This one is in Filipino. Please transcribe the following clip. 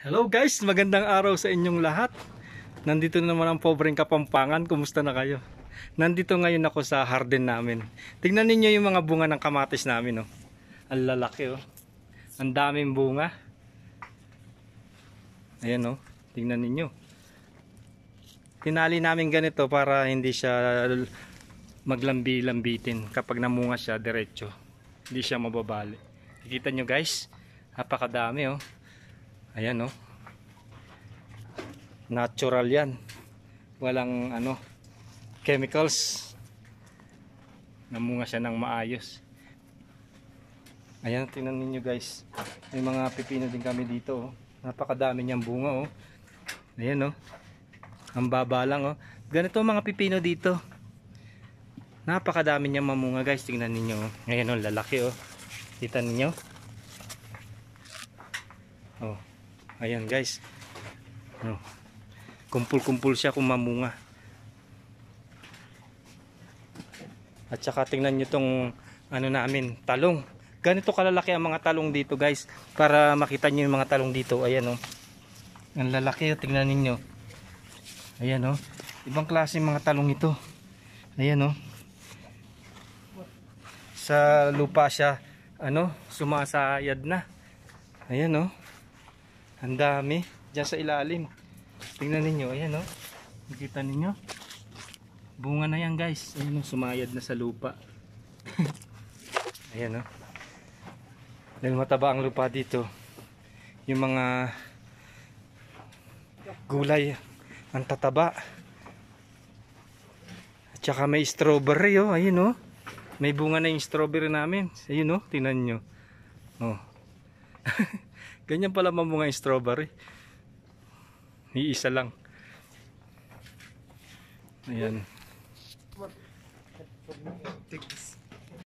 Hello guys, magandang araw sa inyong lahat. Nandito na naman ang pobreng Kapampangan. Kumusta na kayo? Nandito ngayon ako sa harden namin. Tingnan ninyo yung mga bunga ng kamatis namin. Oh. Ang lalaki. Oh. Ang daming bunga. Ayan Oh. Tingnan ninyo. Tinali namin ganito para hindi siya maglambi-lambitin. Kapag namunga siya, diretso. Hindi siya mababali. Kikita nyo guys. Napakadami oh ayan no natural yan walang ano chemicals namunga siya ng maayos ayan tingnan niyo guys may mga pipino din kami dito oh. napakadami niyang bunga oh. ayan oh ang baba lang oh ganito mga pipino dito napakadami niyang mamunga guys tingnan niyo. oh. ngayon oh lalaki oh kita niyo? oh ayan guys oh. kumpul kumpul siya kumamunga at saka tingnan nyo tong ano namin talong ganito kalalaki ang mga talong dito guys para makita nyo yung mga talong dito ayan o oh. ang lalaki oh. tingnan ninyo ayan o oh. ibang klase mga talong ito ayan o oh. sa lupa siya ano sumasayad na ayan o oh. Ang dami. Diyan sa ilalim. Tingnan niyo, Ayan o. Oh. Nakita ninyo. Bunga na yan guys. Ayan Oh, sumayad na sa lupa. Ayan o. Oh. Dahil mataba ang lupa dito. Yung mga gulay ang tataba. At saka may strawberry Oh. Ayan o. Oh. May bunga na yung strawberry namin. Ayun o. Oh. Tingnan niyo. Oh. Ganyan pala mamunga yung strawberry. Ni isa lang. Ayan. Take this.